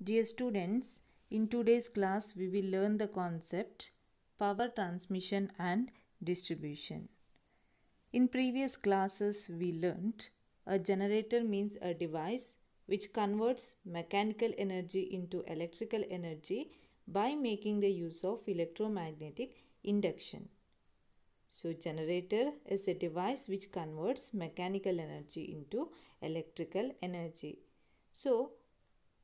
Dear students, in today's class we will learn the concept power transmission and distribution. In previous classes we learnt a generator means a device which converts mechanical energy into electrical energy by making the use of electromagnetic induction. So generator is a device which converts mechanical energy into electrical energy. So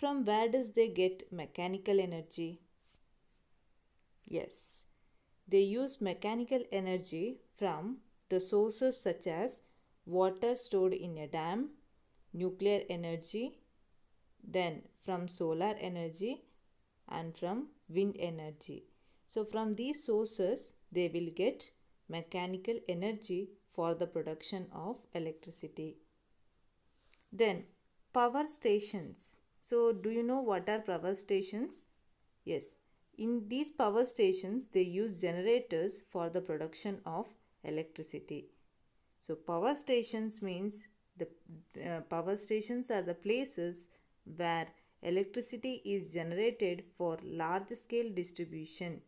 from where does they get mechanical energy? Yes, they use mechanical energy from the sources such as water stored in a dam, nuclear energy, then from solar energy and from wind energy. So from these sources they will get mechanical energy for the production of electricity. Then power stations. So do you know what are power stations? Yes, in these power stations they use generators for the production of electricity. So power stations means the uh, power stations are the places where electricity is generated for large scale distribution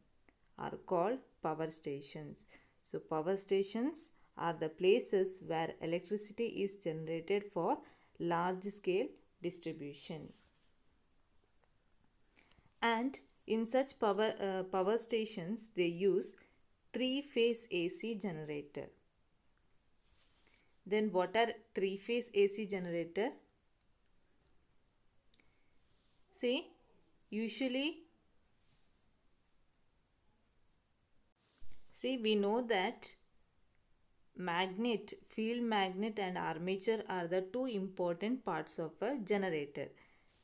are called power stations. So power stations are the places where electricity is generated for large scale distribution and in such power, uh, power stations they use three-phase AC generator. Then what are three-phase AC generator? See, usually, see we know that magnet, field magnet and armature are the two important parts of a generator.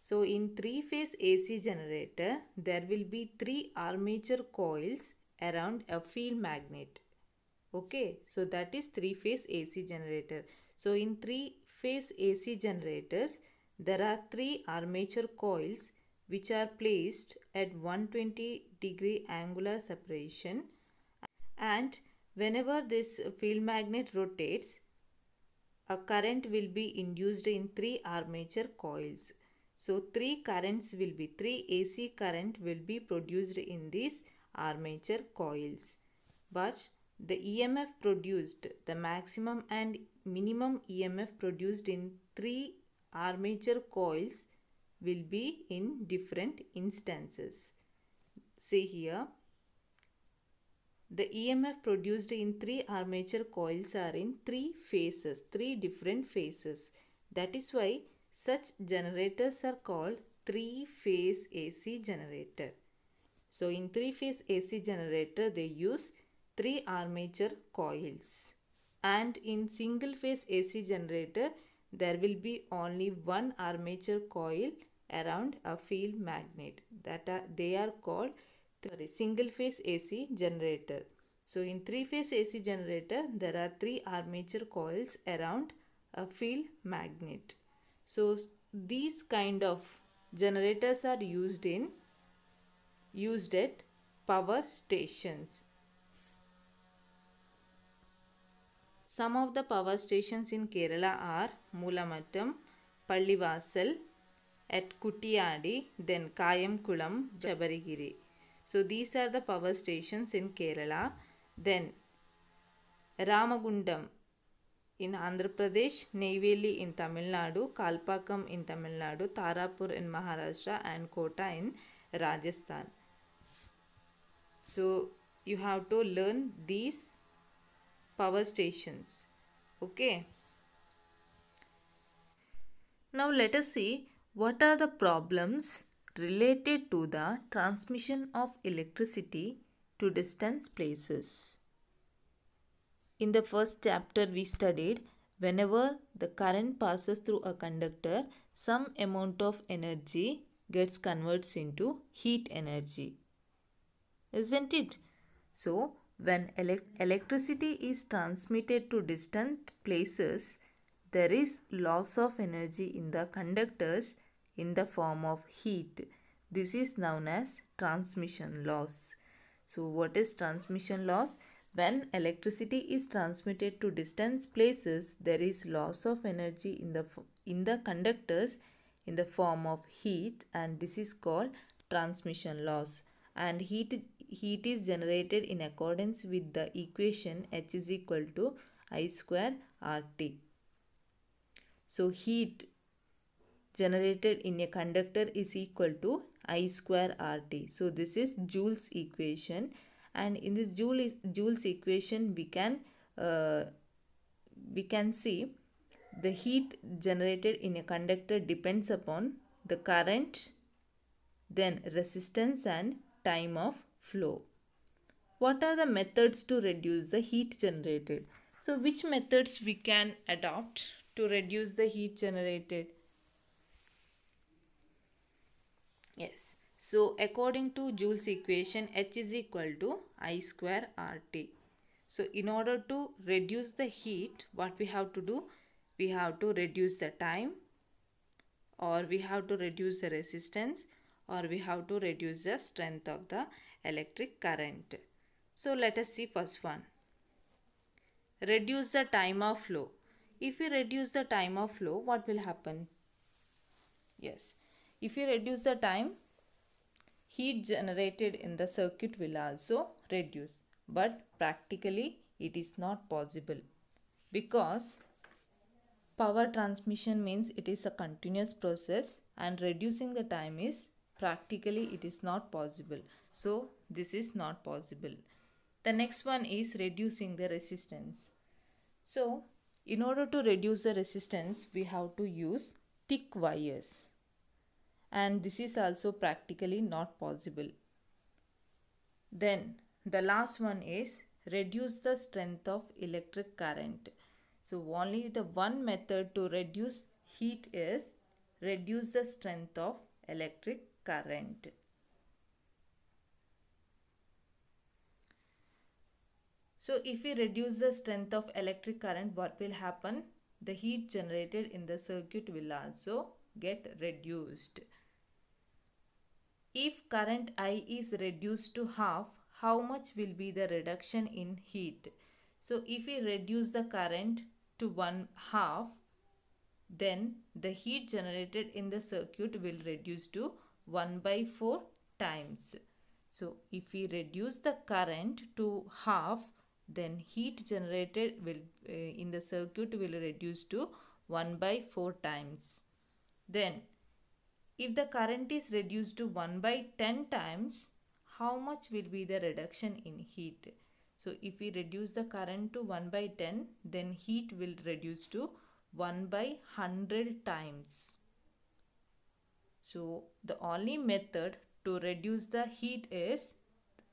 So in three-phase AC generator, there will be three armature coils around a field magnet. Okay, so that is three-phase AC generator. So in three-phase AC generators, there are three armature coils which are placed at 120 degree angular separation and whenever this field magnet rotates, a current will be induced in three armature coils. So 3 currents will be 3 AC current will be produced in these armature coils. But the EMF produced, the maximum and minimum EMF produced in 3 armature coils will be in different instances. See here, the EMF produced in 3 armature coils are in 3 phases, 3 different phases. That is why such generators are called three-phase AC generator. So in three-phase AC generator they use three armature coils and in single-phase AC generator there will be only one armature coil around a field magnet that are, they are called single phase AC generator. So in three phase AC generator there are three armature coils around a field magnet. So these kind of generators are used in used at power stations. Some of the power stations in Kerala are Mulamattam, Pallivasal, at Kuttiyadi, then Kayamkulam, Jabarigiri. So these are the power stations in Kerala. Then Ramagundam in Andhra Pradesh, Neyveli in Tamil Nadu, Kalpakkam in Tamil Nadu, Tarapur in Maharashtra and Kota in Rajasthan. So you have to learn these power stations. Okay. Now let us see what are the problems related to the transmission of electricity to distant places. In the first chapter we studied whenever the current passes through a conductor some amount of energy gets converts into heat energy. Isn't it? So when elect electricity is transmitted to distant places there is loss of energy in the conductors in the form of heat. This is known as transmission loss. So what is transmission loss? When electricity is transmitted to distant places, there is loss of energy in the, in the conductors in the form of heat and this is called transmission loss. And heat, heat is generated in accordance with the equation H is equal to I square RT. So heat generated in a conductor is equal to I square RT. So this is Joule's equation and in this Joule, Joule's equation we can uh, we can see the heat generated in a conductor depends upon the current then resistance and time of flow. What are the methods to reduce the heat generated? So which methods we can adopt to reduce the heat generated? Yes. So according to Joule's equation, H is equal to I square RT. So in order to reduce the heat, what we have to do? We have to reduce the time or we have to reduce the resistance or we have to reduce the strength of the electric current. So let us see first one. Reduce the time of flow. If we reduce the time of flow, what will happen? Yes. If we reduce the time, heat generated in the circuit will also reduce but practically it is not possible because power transmission means it is a continuous process and reducing the time is practically it is not possible so this is not possible the next one is reducing the resistance so in order to reduce the resistance we have to use thick wires and this is also practically not possible. Then the last one is reduce the strength of electric current. So only the one method to reduce heat is reduce the strength of electric current. So if we reduce the strength of electric current, what will happen? The heat generated in the circuit will also get reduced. If current I is reduced to half, how much will be the reduction in heat? So if we reduce the current to one half, then the heat generated in the circuit will reduce to 1 by 4 times. So if we reduce the current to half, then heat generated will uh, in the circuit will reduce to 1 by 4 times. Then if the current is reduced to 1 by 10 times, how much will be the reduction in heat? So if we reduce the current to 1 by 10, then heat will reduce to 1 by 100 times. So the only method to reduce the heat is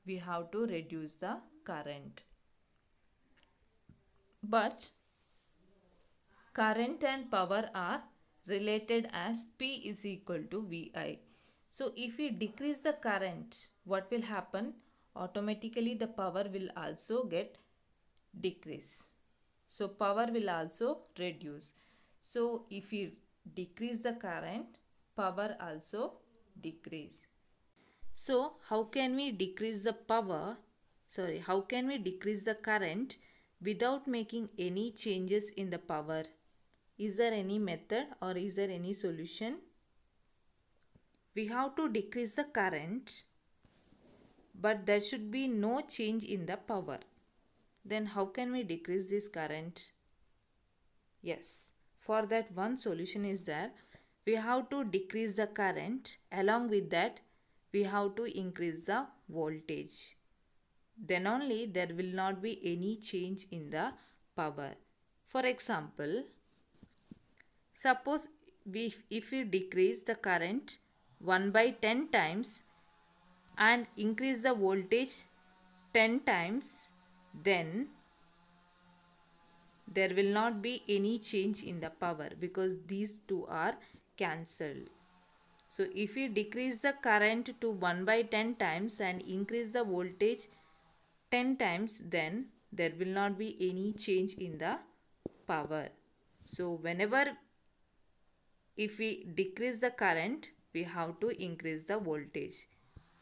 we have to reduce the current. But current and power are related as P is equal to VI. So if we decrease the current, what will happen? Automatically the power will also get decrease. So power will also reduce. So if we decrease the current, power also decrease. So how can we decrease the power? Sorry, how can we decrease the current without making any changes in the power? is there any method or is there any solution we have to decrease the current but there should be no change in the power then how can we decrease this current yes for that one solution is there we have to decrease the current along with that we have to increase the voltage then only there will not be any change in the power for example Suppose we, if we decrease the current 1 by 10 times and increase the voltage 10 times then there will not be any change in the power because these two are cancelled. So if we decrease the current to 1 by 10 times and increase the voltage 10 times then there will not be any change in the power. So whenever if we decrease the current we have to increase the voltage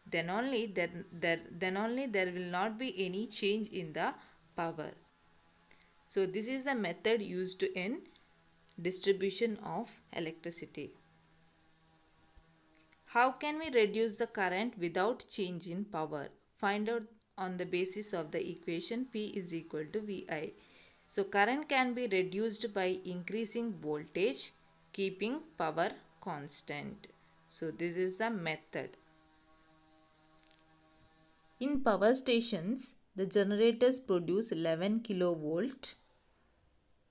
then only then, there, then only there will not be any change in the power so this is the method used in distribution of electricity how can we reduce the current without change in power find out on the basis of the equation p is equal to vi so current can be reduced by increasing voltage keeping power constant. So this is the method. In power stations, the generators produce 11 kilovolt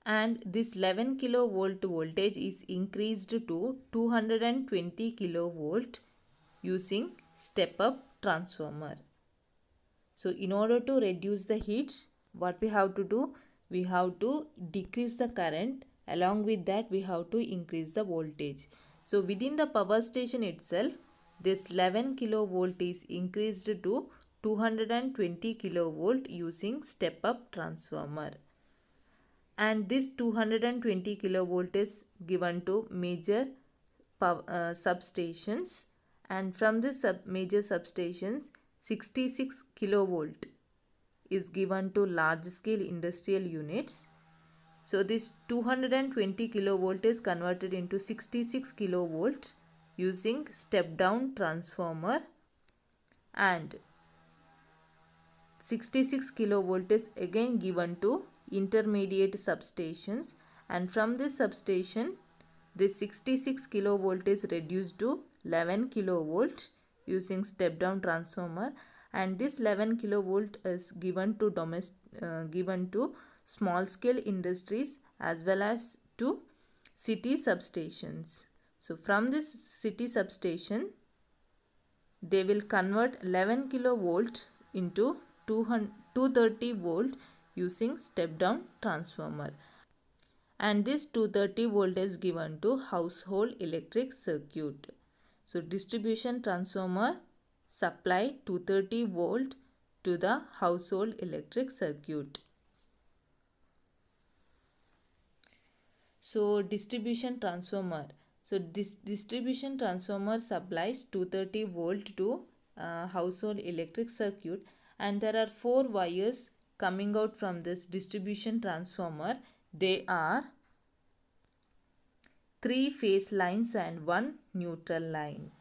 and this 11 kilovolt voltage is increased to 220 kilovolt using step-up transformer. So in order to reduce the heat, what we have to do? We have to decrease the current along with that we have to increase the voltage so within the power station itself this 11 kilovolt is increased to 220 kilovolt using step up transformer and this 220 kilovolt is given to major power, uh, substations and from the sub major substations 66 kilovolt is given to large scale industrial units so this 220 kilovolt is converted into 66 kilovolt using step down transformer and 66 kilovolt is again given to intermediate substations and from this substation the 66 kilovolt is reduced to 11 kilovolt using step down transformer and this 11 kilovolt is given to domestic uh, given to small scale industries as well as to city substations. So from this city substation, they will convert 11 kilovolt into 230 volt using step down transformer. And this 230 volt is given to household electric circuit. So distribution transformer supply 230 volt to the household electric circuit. So distribution transformer. So this distribution transformer supplies 230 volt to uh, household electric circuit and there are four wires coming out from this distribution transformer. They are three phase lines and one neutral line.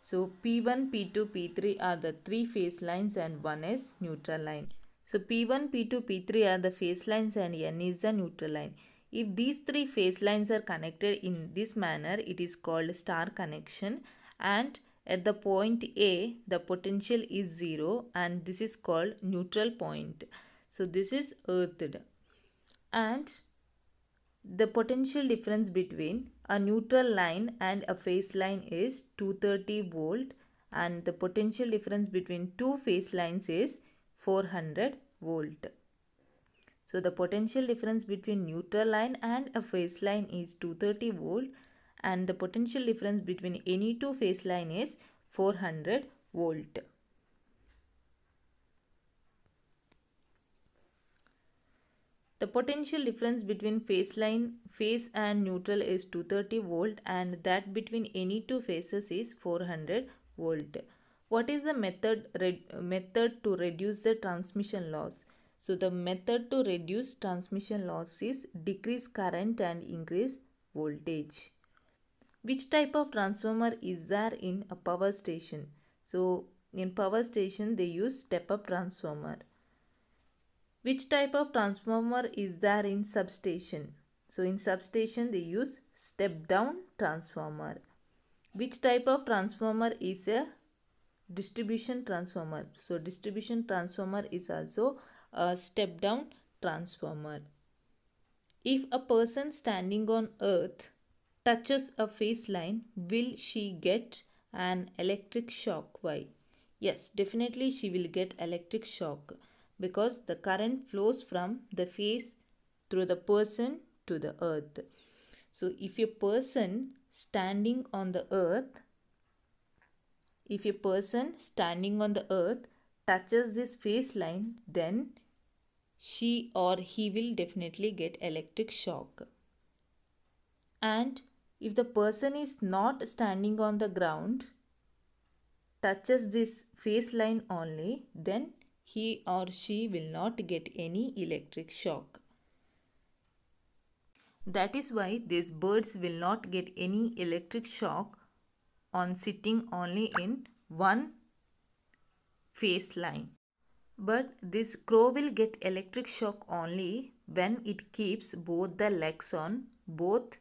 So P1, P2, P3 are the three phase lines and one is neutral line. So P1, P2, P3 are the phase lines and N is the neutral line. If these three phase lines are connected in this manner, it is called star connection and at the point A, the potential is 0 and this is called neutral point. So this is earthed and the potential difference between a neutral line and a phase line is 230 volt and the potential difference between two phase lines is 400 volt. So the potential difference between neutral line and a phase line is 230 volt and the potential difference between any two phase line is 400 volt. The potential difference between phase line phase and neutral is 230 volt and that between any two phases is 400 volt. What is the method method to reduce the transmission loss? So the method to reduce transmission loss is decrease current and increase voltage. Which type of transformer is there in a power station? So in power station they use step up transformer. Which type of transformer is there in substation? So in substation they use step down transformer. Which type of transformer is a distribution transformer? So distribution transformer is also a step down transformer. If a person standing on earth touches a face line, will she get an electric shock? Why? Yes, definitely she will get electric shock because the current flows from the face through the person to the earth. So if a person standing on the earth if a person standing on the earth touches this face line then she or he will definitely get electric shock. And if the person is not standing on the ground, touches this face line only, then he or she will not get any electric shock. That is why these birds will not get any electric shock on sitting only in one face line. But this crow will get electric shock only when it keeps both the legs on both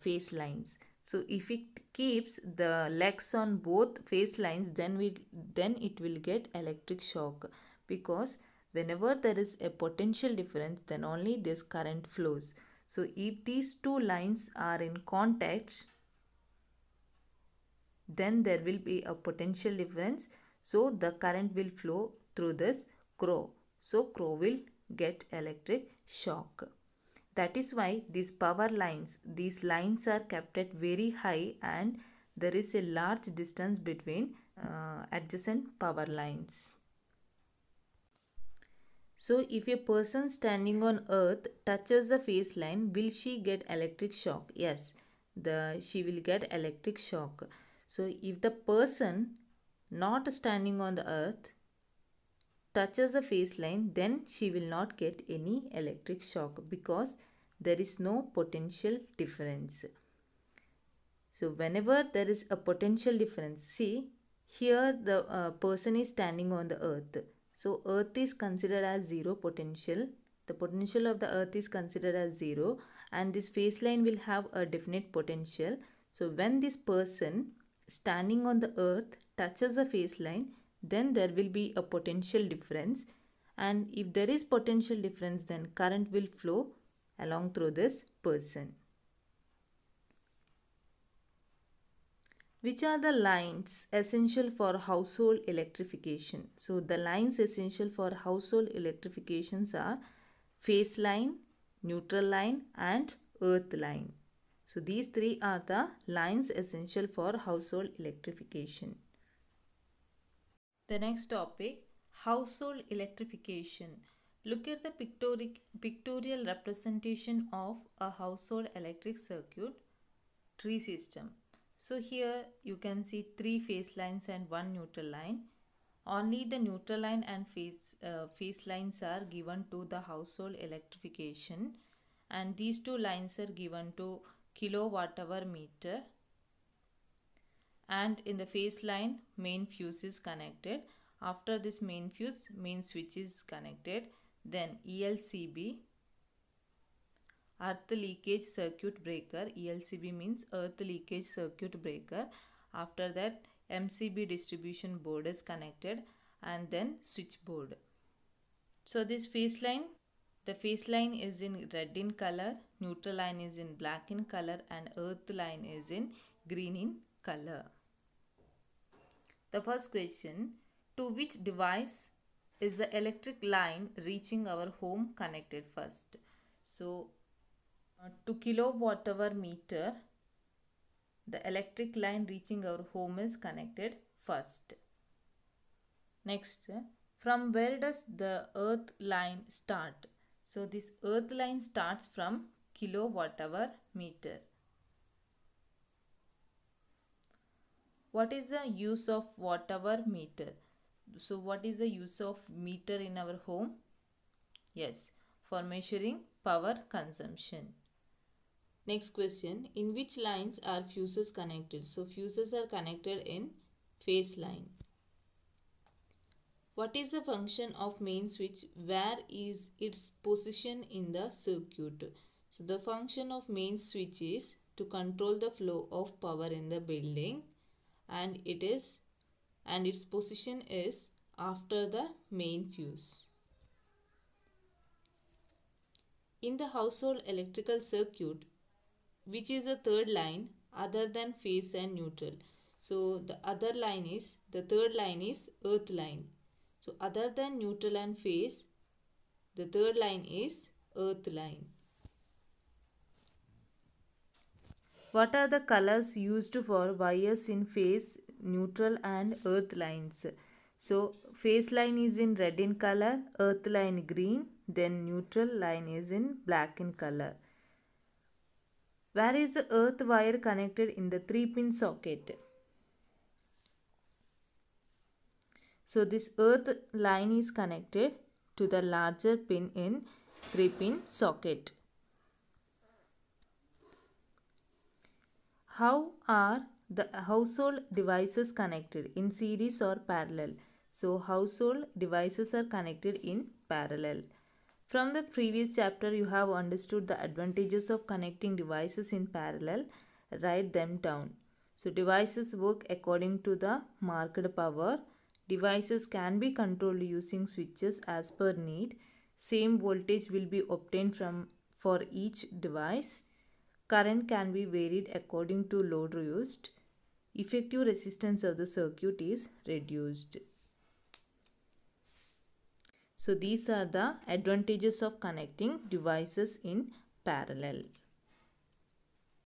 face lines. So if it keeps the legs on both face lines then we then it will get electric shock because whenever there is a potential difference then only this current flows. So if these two lines are in contact then there will be a potential difference so the current will flow through this crow. So crow will get electric shock. That is why these power lines, these lines are kept at very high and there is a large distance between uh, adjacent power lines. So if a person standing on earth touches the face line, will she get electric shock? Yes, the she will get electric shock. So if the person not standing on the earth touches the face line then she will not get any electric shock because there is no potential difference. So whenever there is a potential difference, see here the uh, person is standing on the earth. So earth is considered as zero potential. The potential of the earth is considered as zero and this face line will have a definite potential. So when this person standing on the earth touches the face line, then there will be a potential difference and if there is potential difference then current will flow along through this person. Which are the lines essential for household electrification? So the lines essential for household electrifications are phase line, neutral line and earth line. So these three are the lines essential for household electrification. The next topic household electrification. Look at the pictorial representation of a household electric circuit tree system. So here you can see three phase lines and one neutral line. Only the neutral line and phase, uh, phase lines are given to the household electrification and these two lines are given to kilowatt hour meter and in the phase line main fuse is connected. After this main fuse main switch is connected. Then ELCB earth leakage circuit breaker ELCB means earth leakage circuit breaker. After that MCB distribution board is connected and then switchboard. So this phase line, the phase line is in red in color, neutral line is in black in color and earth line is in green in color. The first question To which device is the electric line reaching our home connected first? So, uh, to kilowatt hour meter, the electric line reaching our home is connected first. Next, from where does the earth line start? So, this earth line starts from kilowatt hour meter. what is the use of whatever meter so what is the use of meter in our home yes for measuring power consumption next question in which lines are fuses connected so fuses are connected in phase line what is the function of main switch where is its position in the circuit so the function of main switch is to control the flow of power in the building and it is and its position is after the main fuse. In the household electrical circuit, which is a third line other than phase and neutral. So the other line is, the third line is earth line. So other than neutral and phase, the third line is earth line. What are the colors used for wires in phase, neutral and earth lines? So phase line is in red in color, earth line green, then neutral line is in black in color. Where is the earth wire connected in the 3 pin socket? So this earth line is connected to the larger pin in 3 pin socket. How are the household devices connected in series or parallel? So household devices are connected in parallel. From the previous chapter you have understood the advantages of connecting devices in parallel. Write them down. So devices work according to the marked power. Devices can be controlled using switches as per need. Same voltage will be obtained from for each device. Current can be varied according to load used. Effective resistance of the circuit is reduced. So these are the advantages of connecting devices in parallel.